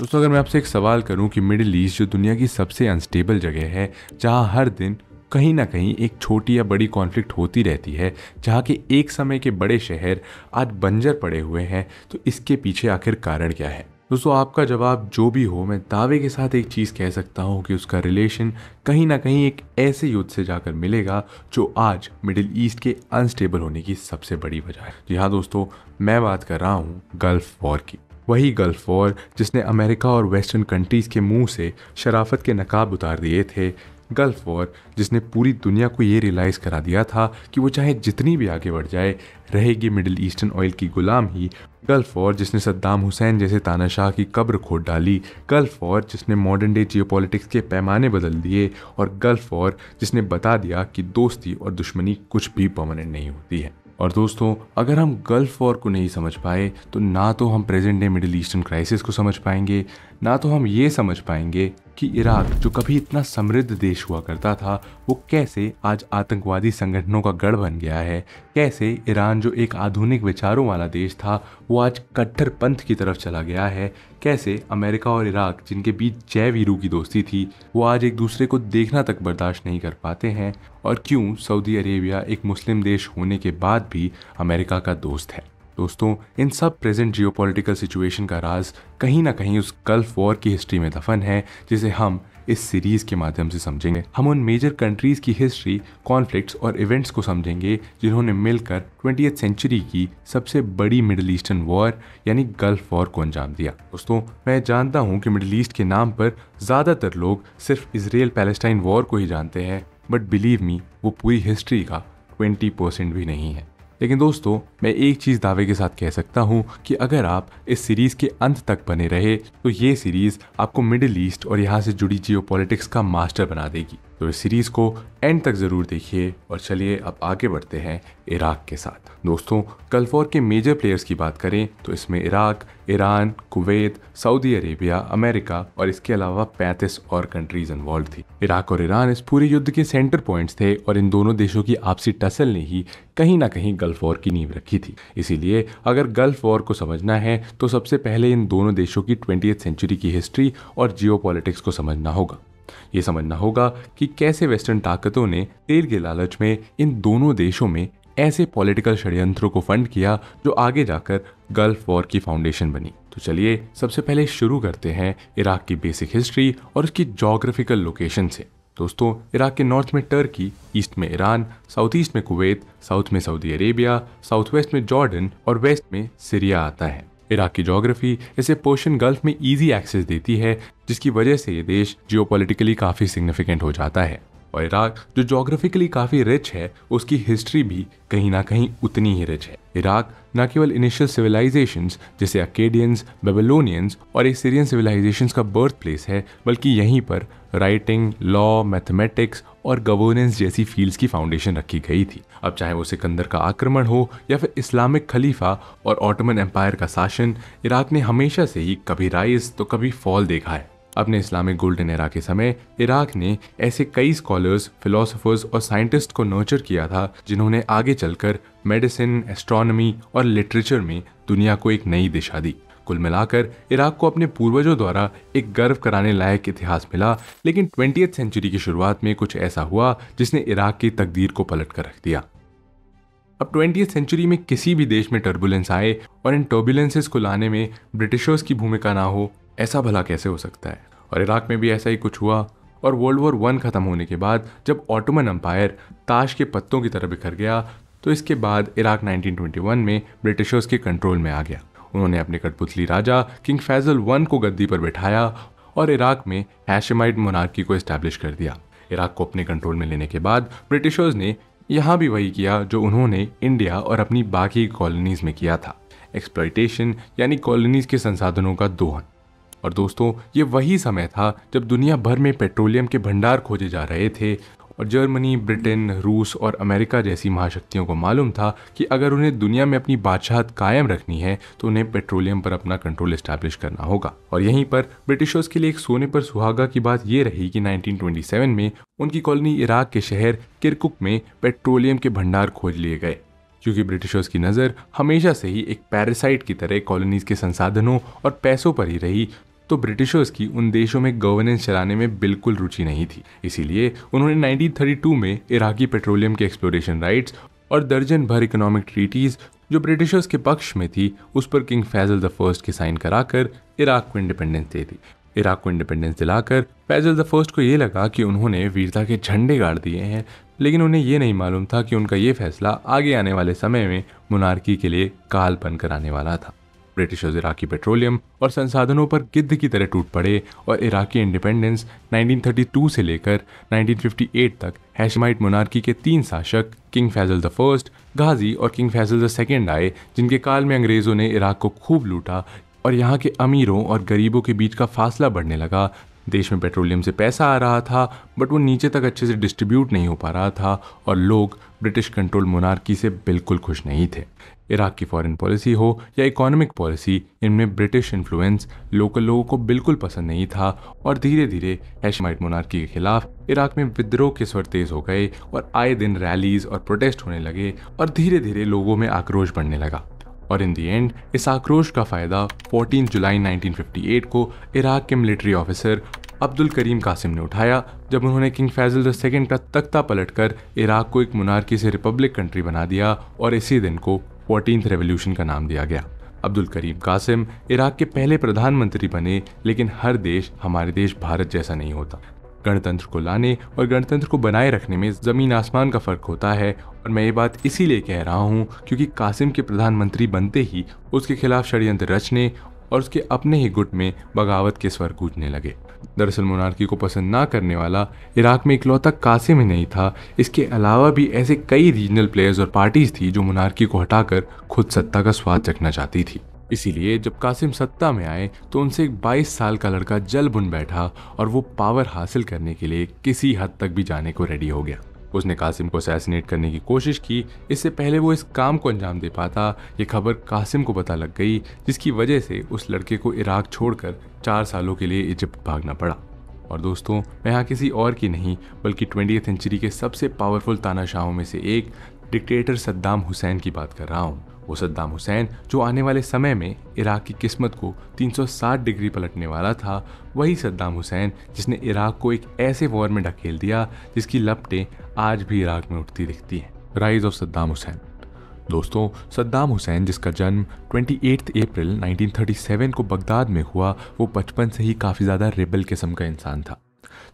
दोस्तों अगर मैं आपसे एक सवाल करूं कि मिडिल ईस्ट जो दुनिया की सबसे अनस्टेबल जगह है जहां हर दिन कहीं ना कहीं एक छोटी या बड़ी कॉन्फ्लिक्ट होती रहती है जहाँ के एक समय के बड़े शहर आज बंजर पड़े हुए हैं तो इसके पीछे आखिर कारण क्या है दोस्तों आपका जवाब जो भी हो मैं दावे के साथ एक चीज़ कह सकता हूँ कि उसका रिलेशन कहीं ना कहीं एक ऐसे युद्ध से जाकर मिलेगा जो आज मिडिल ईस्ट के अनस्टेबल होने की सबसे बड़ी वजह है जी हाँ दोस्तों मैं बात कर रहा हूँ गल्फ वॉर की वही गल्फ वॉर जिसने अमेरिका और वेस्टर्न कंट्रीज़ के मुंह से शराफत के नकाब उतार दिए थे गल्फ वॉर जिसने पूरी दुनिया को ये रियलाइज़ करा दिया था कि वो चाहे जितनी भी आगे बढ़ जाए रहेगी मिडिल ईस्टर्न ऑयल की गुलाम ही गल्फ वॉर जिसने सद्दाम हुसैन जैसे तानाशाह की कब्र खोद डाली गल्फ वॉर जिसने मॉडर्न डे जियो के पैमाने बदल दिए और गल्फ वॉर जिसने बता दिया कि दोस्ती और दुश्मनी कुछ भी परमानेंट नहीं होती है और दोस्तों अगर हम गल्फ़ वॉर को नहीं समझ पाए तो ना तो हम present day Middle Eastern crisis को समझ पाएंगे ना तो हम ये समझ पाएंगे कि इराक जो कभी इतना समृद्ध देश हुआ करता था वो कैसे आज आतंकवादी संगठनों का गढ़ बन गया है कैसे ईरान जो एक आधुनिक विचारों वाला देश था वो आज कट्टर पंथ की तरफ चला गया है कैसे अमेरिका और इराक जिनके बीच जय वीरू की दोस्ती थी वो आज एक दूसरे को देखना तक बर्दाश्त नहीं कर पाते हैं और क्यों सऊदी अरेबिया एक मुस्लिम देश होने के बाद भी अमेरिका का दोस्त है दोस्तों इन सब प्रेजेंट जियोपॉलिटिकल सिचुएशन का राज कहीं ना कहीं उस गल्फ वॉर की हिस्ट्री में दफन है जिसे हम इस सीरीज के माध्यम से समझेंगे हम उन मेजर कंट्रीज की हिस्ट्री कॉन्फ्लिक्ट्स और इवेंट्स को समझेंगे जिन्होंने मिलकर ट्वेंटी सेंचुरी की सबसे बड़ी मिडल ईस्टर्न वॉर यानी गल्फ वॉर को अंजाम दिया दोस्तों मैं जानता हूँ कि मिडल ईस्ट के नाम पर ज़्यादातर लोग सिर्फ इसराइल पैलेस्टाइन वॉर को ही जानते हैं बट बिलीव मी वो पूरी हिस्ट्री का ट्वेंटी परसेंट भी नहीं है लेकिन दोस्तों मैं एक चीज़ दावे के साथ कह सकता हूँ कि अगर आप इस सीरीज़ के अंत तक बने रहे तो ये सीरीज़ आपको मिडिल ईस्ट और यहाँ से जुड़ी जियो का मास्टर बना देगी तो इस सीरीज़ को एंड तक ज़रूर देखिए और चलिए अब आगे बढ़ते हैं इराक के साथ दोस्तों कल्फोर के मेजर प्लेयर्स की बात करें तो इसमें Iraq Iran Kuwait Saudi Arabia America और इसके अलावा पैंतीस और कंट्रीज इन्वॉल्व थी इराक और ईरान इस पूरे युद्ध के सेंटर पॉइंट्स थे और इन दोनों देशों की आपसी टसल ने ही कहीं ना कहीं गल्फ वॉर की नींव रखी थी इसीलिए अगर गल्फ वॉर को समझना है तो सबसे पहले इन दोनों देशों की ट्वेंटी सेंचुरी की हिस्ट्री और जियो को समझना होगा ये समझना होगा कि कैसे वेस्टर्न ताकतों ने तेल के लालच में इन दोनों देशों में ऐसे पॉलिटिकल षड्यंत्रों को फंड किया जो आगे जाकर गल्फ वॉर की फाउंडेशन बनी तो चलिए सबसे पहले शुरू करते हैं इराक की बेसिक हिस्ट्री और उसकी जोग्राफिकल लोकेशन से दोस्तों इराक के नॉर्थ में टर्की ईस्ट में ईरान साउथ ईस्ट में कुवैत साउथ में सऊदी अरेबिया साउथ वेस्ट में जॉर्डन और वेस्ट में सीरिया आता है इराक की जोग्राफी इसे पोशन गल्फ में ईजी एक्सेस देती है जिसकी वजह से ये देश जियो काफ़ी सिग्निफिकेंट हो जाता है और इराक जो जोग्राफिकली काफ़ी रिच है उसकी हिस्ट्री भी कहीं ना कहीं उतनी ही रिच है इराक न केवल इनिशियल सिविलाइजेशन जैसे अकेडियंस बेबलोनियंस और सीरियन सिविलाइजेशन का बर्थ प्लेस है बल्कि यहीं पर राइटिंग लॉ मैथमेटिक्स और गवर्नेंस जैसी फील्ड्स की फाउंडेशन रखी गई थी अब चाहे वो सिकंदर का आक्रमण हो या फिर इस्लामिक खलीफा और ऑटोमन एम्पायर का शासन इराक ने हमेशा से ही कभी राइज तो कभी फॉल देखा है अपने इस्लामिक गोल्डन एरा के समय इराक ने ऐसे कई स्कॉलर्स फिलोसोफर्स और साइंटिस्ट को नर्चर किया था जिन्होंने आगे चलकर मेडिसिन एस्ट्रोनॉमी और लिटरेचर में दुनिया को एक नई दिशा दी कुल मिलाकर इराक को अपने पूर्वजों द्वारा एक गर्व कराने लायक इतिहास मिला लेकिन ट्वेंटी सेंचुरी की शुरुआत में कुछ ऐसा हुआ जिसने इराक की तकदीर को पलट कर रख दिया अब ट्वेंटी सेंचुरी में किसी भी देश में टर्बुलेंस आए और इन टर्बुलेंसेस को लाने में ब्रिटिशर्स की भूमिका ना हो ऐसा भला कैसे हो सकता है और इराक में भी ऐसा ही कुछ हुआ और वर्ल्ड वॉर वन ख़त्म होने के बाद जब ऑटोमन अम्पायर ताश के पत्तों की तरह बिखर गया तो इसके बाद इराक 1921 में ब्रिटिशर्स के कंट्रोल में आ गया उन्होंने अपने कठपुतली राजा किंग फैजल वन को गद्दी पर बैठाया और इराक में हैशमाइट मोनार्की को इस्टेब्लिश कर दिया इराक को अपने कंट्रोल में लेने के बाद ब्रिटिशर्स ने यहाँ भी वही किया जो उन्होंने इंडिया और अपनी बाकी कॉलोनीज़ में किया था एक्सप्लाइटेशन यानी कॉलोनीज़ के संसाधनों का दोहन और दोस्तों ये वही समय था जब दुनिया भर में पेट्रोलियम के भंडार खोजे जा रहे थे और जर्मनी ब्रिटेन रूस और अमेरिका जैसी महाशक्तियों को मालूम था कि अगर उन्हें दुनिया में अपनी बादशाहत कायम रखनी है तो उन्हें पेट्रोलियम पर अपना कंट्रोल इस्टेब्लिश करना होगा और यहीं पर ब्रिटिशर्स के लिए एक सोने पर सुहागा की बात यह रही कि 1927 में उनकी कॉलोनी इराक के शहर किरकुक में पेट्रोलियम के भंडार खोज लिए गए क्योंकि ब्रिटिशर्स की नज़र हमेशा से ही एक पैरासाइट की तरह कॉलोनीज के संसाधनों और पैसों पर ही रही तो ब्रिटिशर्स की उन देशों में गवर्नेंस चलाने में बिल्कुल रुचि नहीं थी इसीलिए उन्होंने 1932 में इराकी पेट्रोलियम के एक्सप्लोरेशन राइट्स और दर्जन भर इकोनॉमिक ट्रीटीज़ जो ब्रिटिशर्स के पक्ष में थी उस पर किंग फैजल द फर्स्ट के साइन कराकर इराक को इंडिपेंडेंस दे दी इराक को इंडिपेंडेंस दिलाकर फैजल द फर्स्ट को ये लगा कि उन्होंने वीरता के झंडे गाड़ दिए हैं लेकिन उन्हें यह नहीं मालूम था कि उनका ये फैसला आगे आने वाले समय में मुनारकी के लिए काल बनकर आने वाला था ब्रिटिश और इराकी पेट्रोलियम और संसाधनों पर गिद्ध की तरह टूट पड़े और इराकी इंडिपेंडेंस 1932 से लेकर 1958 तक हैशमाइट मोनार्की के तीन शासक king Faisal the first Ghazi और किंग फैजल द सेकेंड आए जिनके काल में अंग्रेज़ों ने इराक को खूब लूटा और यहाँ के अमीरों और गरीबों के बीच का फासला बढ़ने लगा देश में पेट्रोलियम से पैसा आ रहा था बट वो नीचे तक अच्छे से डिस्ट्रीब्यूट नहीं हो पा रहा था और लोग ब्रिटिश कंट्रोल मोनार्की से बिल्कुल खुश नहीं थे इराक की फॉरेन पॉलिसी हो या इकोनॉमिक पॉलिसी इनमें ब्रिटिश इन्फ्लुएंस लोकल लोगों को बिल्कुल पसंद नहीं था और धीरे धीरे हैशमाइट मोनार्की के खिलाफ इराक में विद्रोह के स्वर तेज हो गए और आए दिन रैलीज और प्रोटेस्ट होने लगे और धीरे धीरे लोगों में आक्रोश बढ़ने लगा और इन दी एंड इस आक्रोश का फ़ायदा 14 जुलाई 1958 को इराक के military officer Abdul Karim Qasim ने उठाया जब उन्होंने किंग फैजल द सेकेंड का तख्ता पलटकर इराक को एक मुनारकी से रिपब्लिक कंट्री बना दिया और इसी दिन को फोर्टीन रेवोल्यूशन का नाम दिया गया अब्दुल करीम कासिम इराक के पहले प्रधानमंत्री बने लेकिन हर देश हमारे देश भारत जैसा नहीं होता गणतंत्र को लाने और गणतंत्र को बनाए रखने में ज़मीन आसमान का फ़र्क होता है और मैं ये बात इसीलिए कह रहा हूँ क्योंकि कासिम के प्रधानमंत्री बनते ही उसके खिलाफ षडयंत्र रचने और उसके अपने ही गुट में बगावत के स्वर गूंजने लगे दरअसल मोनार्की को पसंद ना करने वाला इराक में इकलौता कासिम ही नहीं था इसके अलावा भी ऐसे कई रीजनल प्लेयर्स और पार्टीज थी जो मोनार्की को हटाकर खुद सत्ता का स्वाद चखना चाहती थी इसीलिए जब कासिम सत्ता में आए तो उनसे एक 22 साल का लड़का जल बुन बैठा और वो पावर हासिल करने के लिए किसी हद तक भी जाने को रेडी हो गया उसने कासिम को असैसिनेट करने की कोशिश की इससे पहले वो इस काम को अंजाम दे पाता ये खबर कासिम को पता लग गई जिसकी वजह से उस लड़के को इराक छोड़कर चार सालों के लिए इजिप्ट भागना पड़ा और दोस्तों मैं यहाँ किसी और की नहीं बल्कि ट्वेंटी सेंचुरी के सबसे पावरफुल तानाशाहों में से एक डिक्टेटर सद्दाम हुसैन की बात कर रहा हूँ वो सद्दाम हुसैन जो आने वाले समय में इराक की किस्मत को 360 डिग्री पलटने वाला था वही सद्दाम हुसैन जिसने इराक को एक ऐसे वॉर में ढकेल दिया जिसकी लपटें आज भी इराक में उठती दिखती हैं राइज ऑफ सद्दाम हुसैन दोस्तों सद्दाम हुसैन जिसका जन्म 28 अप्रैल 1937 को बगदाद में हुआ वो बचपन से ही काफ़ी ज़्यादा रेबल किस्म का इंसान था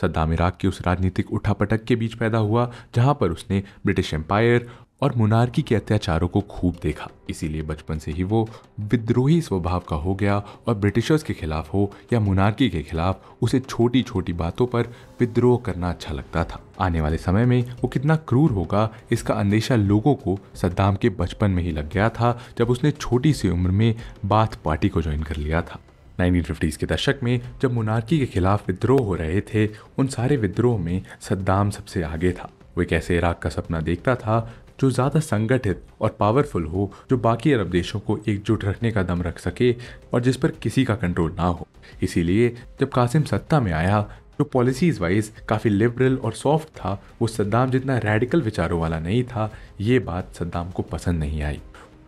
सद्दाम इराक की उस राजनीतिक उठापटक के बीच पैदा हुआ जहाँ पर उसने ब्रिटिश एम्पायर और मुनार्की के अत्याचारों को खूब देखा इसीलिए बचपन से ही वो विद्रोही स्वभाव का हो गया और ब्रिटिशर्स के खिलाफ हो या मुनार्की के खिलाफ उसे छोटी छोटी बातों पर विद्रोह करना अच्छा लगता था आने वाले समय में वो कितना क्रूर होगा इसका अंदेशा लोगों को सद्दाम के बचपन में ही लग गया था जब उसने छोटी सी उम्र में बाथ पार्टी को ज्वाइन कर लिया था 1950s के दशक में जब मुनार्की के खिलाफ विद्रोह हो रहे थे उन सारे विद्रोह में सद्दाम सबसे आगे था वो एक ऐसे इराक का सपना देखता था जो ज़्यादा संगठित और पावरफुल हो जो बाकी अरब देशों को एकजुट रखने का दम रख सके और जिस पर किसी का कंट्रोल ना हो इसीलिए जब कासिम सत्ता में आया जो पॉलिसीज वाइज काफ़ी लिबरल और सॉफ्ट था वो सद्दाम जितना रेडिकल विचारों वाला नहीं था ये बात सद्दाम को पसंद नहीं आई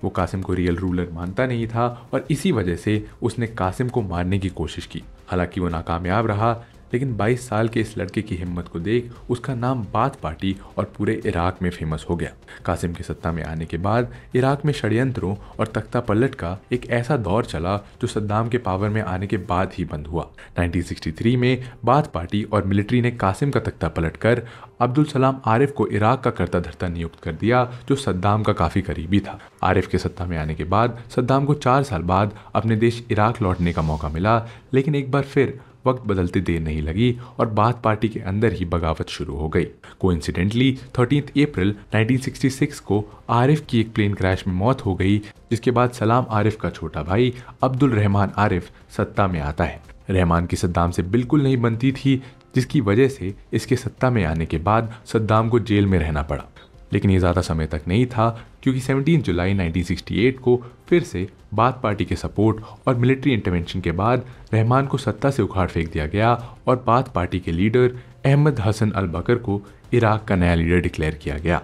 वो कासिम को रियल रूलर मानता नहीं था और इसी वजह से उसने कासिम को मारने की कोशिश की हालांकि वो नाकामयाब रहा लेकिन 22 साल के इस लड़के की हिम्मत को देख उसका नाम बात पार्टी और पूरे इराक में फेमस हो गया कासिम के सत्ता में आने के बाद इराक में षड्यंत्रों और तख्ता पलट का एक ऐसा दौर चला जो सद्दाम के पावर में आने के बाद ही बंद हुआ 1963 में बात पार्टी और मिलिट्री ने कासिम का तख्ता पलट कर अब्दुल सलाम आरिफ को इराक का करता धरता नियुक्त कर दिया जो सद्दाम का काफ़ी करीबी था आरिफ के सत्ता में आने के बाद सद्दाम को चार साल बाद अपने देश इराक लौटने का मौका मिला लेकिन एक बार फिर वक्त बदलते देर नहीं लगी और बाथ पार्टी के अंदर ही बगावत शुरू हो गई कोइंसिडेंटली थर्टीन अप्रैल 1966 को आरिफ की एक प्लेन क्रैश में मौत हो गई जिसके बाद सलाम आरिफ का छोटा भाई अब्दुल रहमान आरिफ सत्ता में आता है रहमान की सद्दाम से बिल्कुल नहीं बनती थी जिसकी वजह से इसके सत्ता में आने के बाद सद्दाम को जेल में रहना पड़ा लेकिन ये ज़्यादा समय तक नहीं था क्योंकि 17 जुलाई 1968 को फिर से बात पार्टी के सपोर्ट और मिलिट्री इंटरवेंशन के बाद रहमान को सत्ता से उखाड़ फेंक दिया गया और बात पार्टी के leader Ahmed Hassan al Bakr को इराक का नया लीडर डिक्लेयर किया गया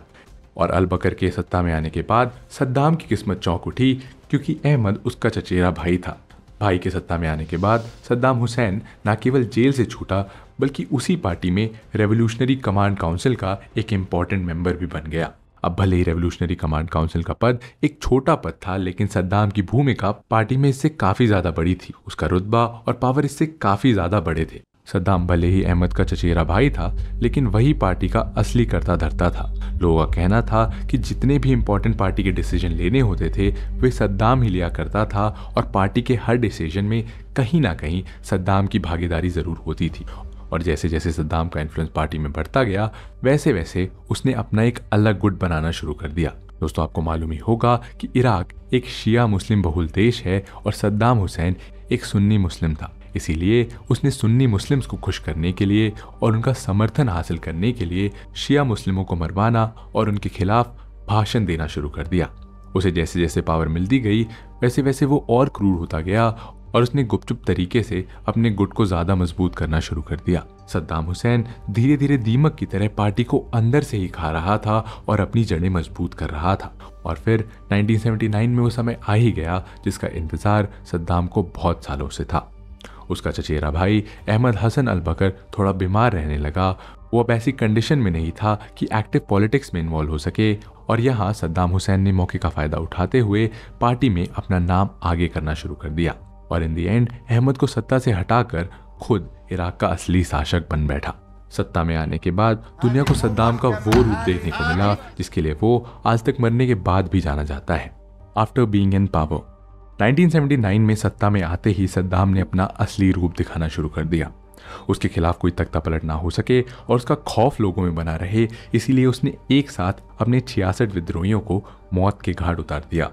और अल बकर के सत्ता में आने के बाद सद्दाम की किस्मत चौंक उठी क्योंकि अहमद उसका चचेरा भाई था भाई के सत्ता में आने के बाद सद्दाम हुसैन न केवल जेल से छूटा बल्कि उसी पार्टी में रेवोल्यूशनरी कमांड काउंसिल का एक इम्पॉर्टेंट मेंबर भी बन गया अब भले ही रेवोल्यूशनरी कमांड काउंसिल का पद एक छोटा पद था लेकिन सद्दाम की भूमिका पार्टी में इससे काफी ज्यादा बड़ी थी उसका रुतबा और पावर इससे काफी ज्यादा बड़े थे सद्दाम भले ही अहमद का चचेरा भाई था लेकिन वही पार्टी का असली करता धरता था लोगों का कहना था कि जितने भी इम्पोर्टेंट पार्टी के डिसीजन लेने होते थे वे सद्दाम ही लिया करता था और पार्टी के हर डिसीजन में कहीं ना कहीं सद्दाम की भागीदारी ज़रूर होती थी और जैसे जैसे सद्दाम का इन्फ्लुएंस पार्टी में बढ़ता गया वैसे वैसे उसने अपना एक अलग गुट बनाना शुरू कर दिया दोस्तों आपको मालूम ही होगा कि इराक एक शिया मुस्लिम बहुल देश है और सद्दाम हुसैन एक सुन्नी मुस्लिम था इसीलिए उसने सुन्नी मुस्लिम्स को खुश करने के लिए और उनका समर्थन हासिल करने के लिए शिया मुस्लिमों को मरवाना और उनके खिलाफ भाषण देना शुरू कर दिया उसे जैसे जैसे पावर मिलती गई वैसे वैसे वो और क्रूर होता गया और उसने गुपचुप तरीके से अपने गुट को ज्यादा मजबूत करना शुरू कर दिया सद्दाम हुसैन धीरे धीरे दीमक की तरह पार्टी को अंदर से ही खा रहा था और अपनी जड़ें मजबूत कर रहा था और फिर 1979 में वो समय आ ही गया जिसका इंतज़ार सद्दाम को बहुत सालों से था उसका चचेरा भाई अहमद हसन अल बकर थोड़ा बीमार रहने लगा वो अब ऐसी कंडीशन में नहीं था कि एक्टिव पॉलिटिक्स में इन्वॉल्व हो सके और यहाँ सद्दाम हुसैन ने मौके का फ़ायदा उठाते हुए पार्टी में अपना नाम आगे करना शुरू कर दिया और इन दी एंड अहमद को सत्ता से हटाकर खुद इराक का असली शासक बन बैठा सत्ता में आने के बाद दुनिया को सद्दाम का वो रूप देखने को मिला जिसके लिए वो आज तक मरने के बाद भी जाना जाता है आफ्टर बींग इन पावर 1979 में सत्ता में आते ही सद्दाम ने अपना असली रूप दिखाना शुरू कर दिया उसके खिलाफ कोई तख्ता पलट ना हो सके और उसका खौफ लोगों में बना रहे इसीलिए उसने एक साथ अपने छियासठ विद्रोहियों को मौत के घाट उतार दिया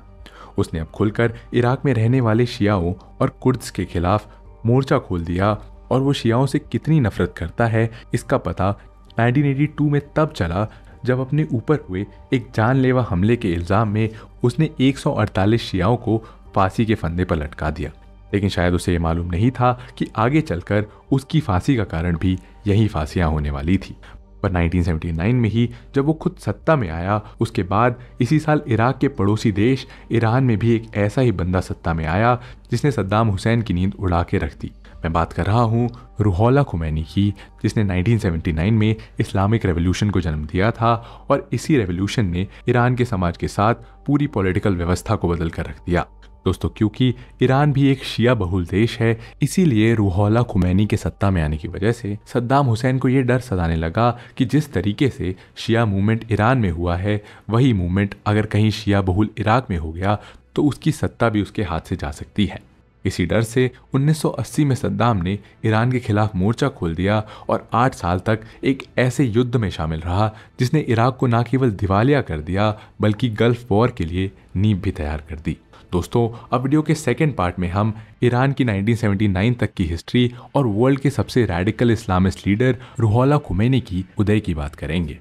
उसने अब खुलकर इराक में रहने वाले शियाओं और कुर्द्स के खिलाफ मोर्चा खोल दिया और वो शियाओं से कितनी नफरत करता है इसका पता 1982 में तब चला जब अपने ऊपर हुए एक जानलेवा हमले के इल्ज़ाम में उसने 148 शियाओं को फांसी के फंदे पर लटका दिया लेकिन शायद उसे ये मालूम नहीं था कि आगे चलकर उसकी फांसी का कारण भी यही फांसियाँ होने वाली थी पर 1979 में ही जब वो खुद सत्ता में आया उसके बाद इसी साल इराक के पड़ोसी देश ईरान में भी एक ऐसा ही बंदा सत्ता में आया जिसने सद्दाम हुसैन की नींद उड़ा के रख दी मैं बात कर रहा हूँ रुहौला खुमैनी की जिसने 1979 में इस्लामिक रेवोल्यूशन को जन्म दिया था और इसी रेवोल्यूशन ने ईरान के समाज के साथ पूरी पॉलिटिकल व्यवस्था को बदल कर रख दिया दोस्तों क्योंकि ईरान भी एक शिया बहुल देश है इसीलिए रूहौला खुमैनी के सत्ता में आने की वजह से सद्दाम हुसैन को यह डर सताने लगा कि जिस तरीके से शिया मूवमेंट ईरान में हुआ है वही मूवमेंट अगर कहीं शिया बहुल इराक में हो गया तो उसकी सत्ता भी उसके हाथ से जा सकती है इसी डर से 1980 में सद्दाम ने ईरान के खिलाफ मोर्चा खोल दिया और आठ साल तक एक ऐसे युद्ध में शामिल रहा जिसने इराक को न केवल दिवालिया कर दिया बल्कि गल्फ वॉर के लिए नींव भी तैयार कर दी दोस्तों अब वीडियो के सेकेंड पार्ट में हम ईरान की 1979 तक की हिस्ट्री और वर्ल्ड के सबसे radical Islamist leader Ruhollah Khomeini की उदय की बात करेंगे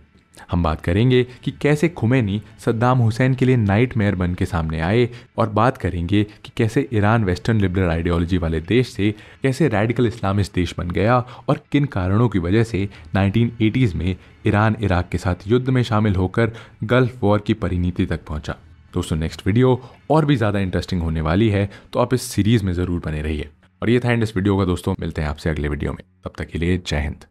हम बात करेंगे कि कैसे खुमैनी सद्दाम हुसैन के लिए नाइट मेयर बन के सामने आए और बात करेंगे कि कैसे ईरान वेस्टर्न लिबरल आइडियोलॉजी वाले देश से कैसे रेडिकल इस्लामिस्ट देश बन गया और किन कारणों की वजह से 1980s में ईरान इराक के साथ युद्ध में शामिल होकर गल्फ वॉर की परिणीति तक पहुंचा दोस्तों नेक्स्ट वीडियो और भी ज़्यादा इंटरेस्टिंग होने वाली है तो आप इस सीरीज़ में ज़रूर बने रहिए और ये था एंड इस वीडियो का दोस्तों मिलते हैं आपसे अगले वीडियो में तब तक के लिए जय हिंद